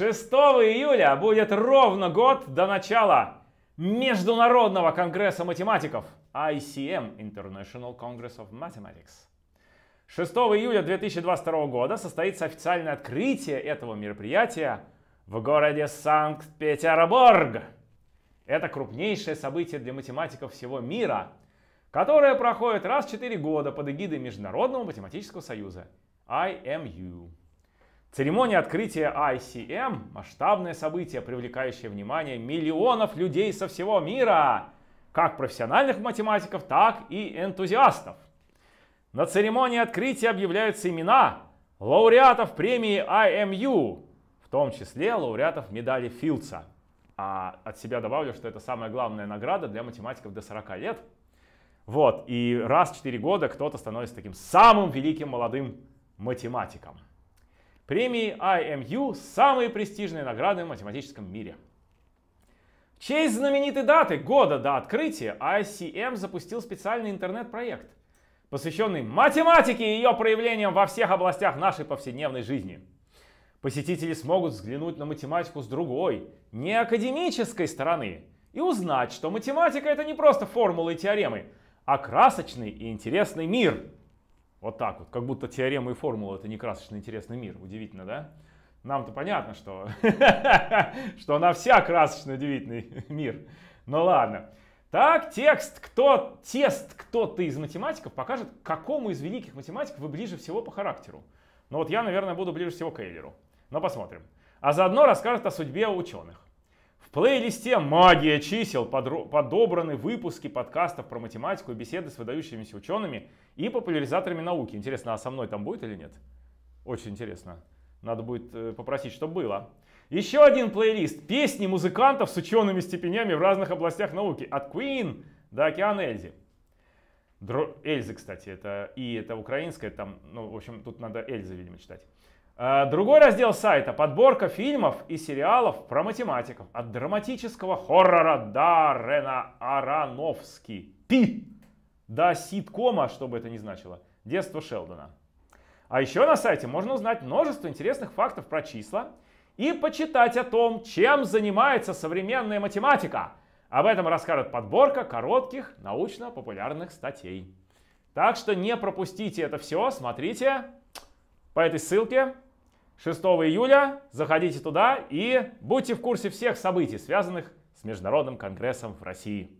6 июля будет ровно год до начала Международного конгресса математиков ICM International Congress of Mathematics. 6 июля 2022 года состоится официальное открытие этого мероприятия в городе Санкт-Петербург. Это крупнейшее событие для математиков всего мира, которое проходит раз в 4 года под эгидой Международного математического союза IMU. Церемония открытия ICM – масштабное событие, привлекающее внимание миллионов людей со всего мира, как профессиональных математиков, так и энтузиастов. На церемонии открытия объявляются имена лауреатов премии IMU, в том числе лауреатов медали Филдса. А от себя добавлю, что это самая главная награда для математиков до 40 лет. Вот, и раз в 4 года кто-то становится таким самым великим молодым математиком. Премии IMU – самые престижные награды в математическом мире. В честь знаменитой даты года до открытия ICM запустил специальный интернет-проект, посвященный математике и ее проявлениям во всех областях нашей повседневной жизни. Посетители смогут взглянуть на математику с другой, не академической стороны, и узнать, что математика — это не просто формулы и теоремы, а красочный и интересный мир — вот так вот. Как будто теорема и формула — это не красочный интересный мир. Удивительно, да? Нам-то понятно, что, что она вся красочный удивительный мир. Ну ладно. Так, текст, кто, тест кто-то из математиков покажет, к какому из великих математиков вы ближе всего по характеру. Ну вот я, наверное, буду ближе всего к Эйлеру. Но посмотрим. А заодно расскажет о судьбе ученых. В плейлисте «Магия чисел» подобраны выпуски подкастов про математику и беседы с выдающимися учеными и популяризаторами науки. Интересно, а со мной там будет или нет? Очень интересно. Надо будет э, попросить, чтобы было. Еще один плейлист. Песни музыкантов с учеными степенями в разных областях науки. От Queen до Океан Эльзи. Дро... Эльзы, кстати, это и это украинское, там, ну, в общем, тут надо Эльзы, видимо, читать. А, другой раздел сайта – подборка фильмов и сериалов про математиков. От драматического хоррора Даррена Аронофски «Пи» до ситкома, что бы это ни значило, «Детство Шелдона». А еще на сайте можно узнать множество интересных фактов про числа и почитать о том, чем занимается современная математика. Об этом расскажет подборка коротких научно-популярных статей. Так что не пропустите это все, смотрите по этой ссылке. 6 июля. Заходите туда и будьте в курсе всех событий, связанных с Международным конгрессом в России.